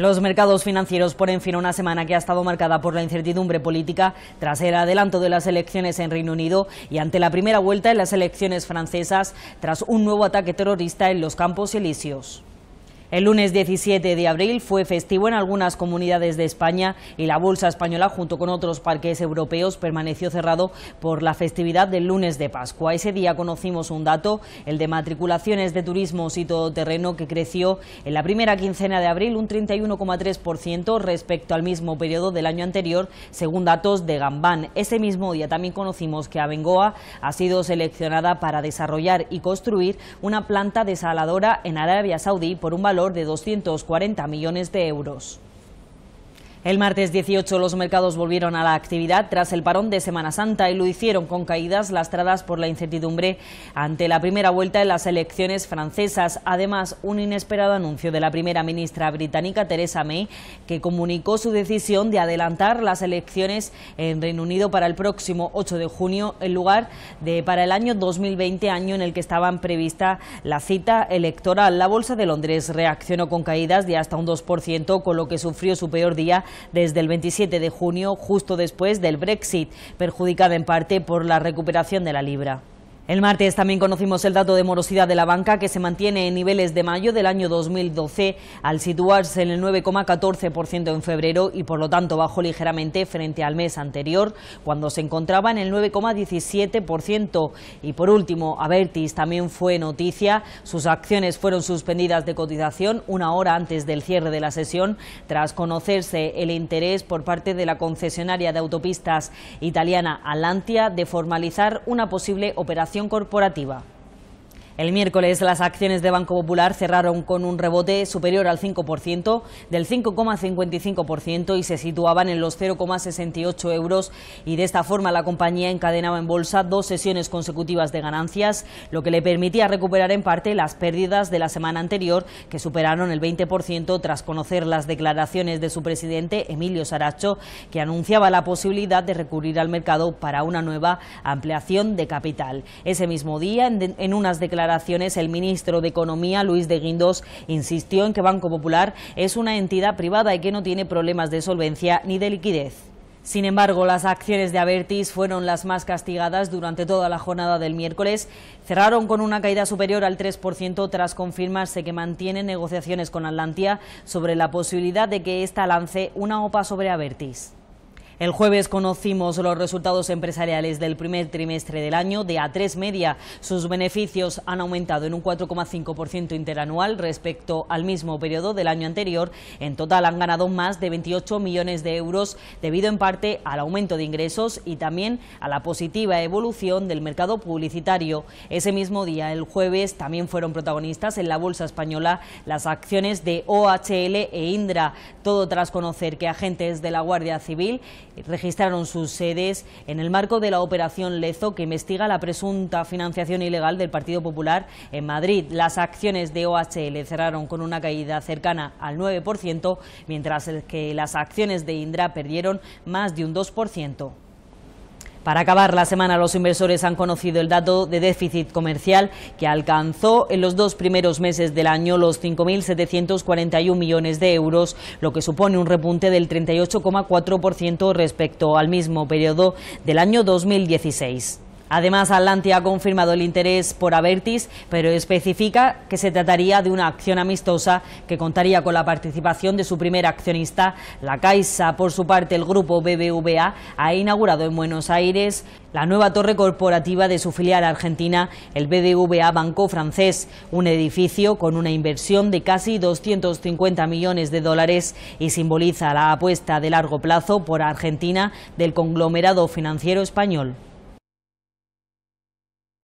Los mercados financieros ponen fin a una semana que ha estado marcada por la incertidumbre política tras el adelanto de las elecciones en Reino Unido y ante la primera vuelta en las elecciones francesas tras un nuevo ataque terrorista en los campos elíseos. El lunes 17 de abril fue festivo en algunas comunidades de España y la Bolsa Española, junto con otros parques europeos, permaneció cerrado por la festividad del lunes de Pascua. Ese día conocimos un dato, el de matriculaciones de turismos y todoterreno, que creció en la primera quincena de abril un 31,3% respecto al mismo periodo del año anterior, según datos de Gambán. Ese mismo día también conocimos que Abengoa ha sido seleccionada para desarrollar y construir una planta desaladora en Arabia Saudí por un valor de 240 millones de euros. El martes 18 los mercados volvieron a la actividad tras el parón de Semana Santa y lo hicieron con caídas lastradas por la incertidumbre ante la primera vuelta en las elecciones francesas. Además, un inesperado anuncio de la primera ministra británica Theresa May, que comunicó su decisión de adelantar las elecciones en Reino Unido para el próximo 8 de junio en lugar de para el año 2020, año en el que estaban prevista la cita electoral. La bolsa de Londres reaccionó con caídas de hasta un 2%, con lo que sufrió su peor día desde el 27 de junio, justo después del Brexit, perjudicada en parte por la recuperación de la libra. El martes también conocimos el dato de morosidad de la banca que se mantiene en niveles de mayo del año 2012 al situarse en el 9,14% en febrero y por lo tanto bajó ligeramente frente al mes anterior cuando se encontraba en el 9,17%. Y por último, Avertis también fue noticia. Sus acciones fueron suspendidas de cotización una hora antes del cierre de la sesión tras conocerse el interés por parte de la concesionaria de autopistas italiana Alantia de formalizar una posible operación corporativa el miércoles las acciones de Banco Popular cerraron con un rebote superior al 5%, del 5,55% y se situaban en los 0,68 euros y de esta forma la compañía encadenaba en bolsa dos sesiones consecutivas de ganancias, lo que le permitía recuperar en parte las pérdidas de la semana anterior que superaron el 20% tras conocer las declaraciones de su presidente Emilio Saracho que anunciaba la posibilidad de recurrir al mercado para una nueva ampliación de capital. Ese mismo día en, unas declaraciones declaraciones, el ministro de Economía, Luis de Guindos, insistió en que Banco Popular es una entidad privada y que no tiene problemas de solvencia ni de liquidez. Sin embargo, las acciones de Avertis fueron las más castigadas durante toda la jornada del miércoles. Cerraron con una caída superior al 3% tras confirmarse que mantienen negociaciones con Atlantia sobre la posibilidad de que esta lance una OPA sobre Avertis. El jueves conocimos los resultados empresariales del primer trimestre del año de A3 Media. Sus beneficios han aumentado en un 4,5% interanual respecto al mismo periodo del año anterior. En total han ganado más de 28 millones de euros debido en parte al aumento de ingresos y también a la positiva evolución del mercado publicitario. Ese mismo día, el jueves, también fueron protagonistas en la Bolsa Española las acciones de OHL e Indra, todo tras conocer que agentes de la Guardia Civil registraron sus sedes en el marco de la operación Lezo que investiga la presunta financiación ilegal del Partido Popular en Madrid. Las acciones de OHL cerraron con una caída cercana al 9%, mientras que las acciones de Indra perdieron más de un 2%. Para acabar la semana, los inversores han conocido el dato de déficit comercial que alcanzó en los dos primeros meses del año los 5.741 millones de euros, lo que supone un repunte del 38,4% respecto al mismo periodo del año 2016. Además, Atlantia ha confirmado el interés por Avertis, pero especifica que se trataría de una acción amistosa que contaría con la participación de su primer accionista, la Caixa. Por su parte, el grupo BBVA ha inaugurado en Buenos Aires la nueva torre corporativa de su filial argentina, el BBVA Banco Francés, un edificio con una inversión de casi 250 millones de dólares y simboliza la apuesta de largo plazo por Argentina del conglomerado financiero español.